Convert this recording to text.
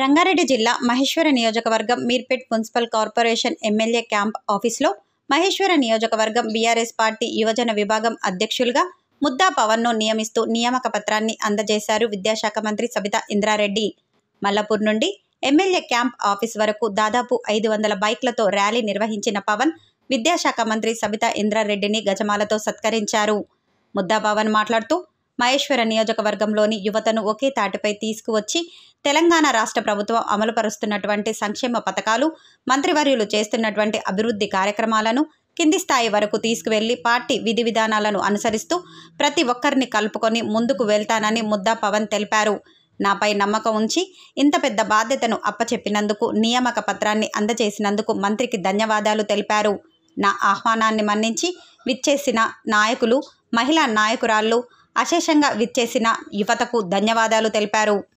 రంగారెడ్డి జిల్లా మహేశ్వర నియోజకవర్గం Meerpet municipal corporation MLA camp ఆఫీస్లో మహేశ్వర నియోజకవర్గం బీఆర్ఎస్ పార్టీ యువజన విభాగం అధ్యక్షులుగా ముద్దా పవన్ను నియమిస్తూ నియామక పత్రాన్ని అందజేశారు విద్యాశాఖ మంత్రి సబితా ఇంద్రారెడ్డి మల్లపూర్ నుండి ఎమ్మెల్యే క్యాంప్ ఆఫీస్ వరకు దాదాపు ఐదు వందల బైక్లతో ర్యాలీ నిర్వహించిన పవన్ విద్యాశాఖ మంత్రి సబితా ఇంద్రారెడ్డిని గజమాలతో సత్కరించారు ముద్దా పవన్ మాట్లాడుతూ మహేశ్వర నియోజకవర్గంలోని యువతను ఒకే తాటిపై తీసుకువచ్చి తెలంగాణ రాష్ట్ర ప్రభుత్వం అమలుపరుస్తున్నటువంటి సంక్షేమ పథకాలు మంత్రివర్యులు చేస్తున్నటువంటి అభివృద్ధి కార్యక్రమాలను కింది స్థాయి వరకు తీసుకువెళ్లి పార్టీ విధి విధానాలను అనుసరిస్తూ ప్రతి ఒక్కరిని కలుపుకొని ముందుకు వెళ్తానని ముద్దా పవన్ తెలిపారు నాపై నమ్మకం ఉంచి ఇంత పెద్ద బాధ్యతను అప్పచెప్పినందుకు నియామక పత్రాన్ని అందజేసినందుకు మంత్రికి ధన్యవాదాలు తెలిపారు నా ఆహ్వానాన్ని మన్నించి విచ్చేసిన నాయకులు మహిళా నాయకురాళ్ళు అశేషంగా విచ్చేసిన యువతకు ధన్యవాదాలు తెలిపారు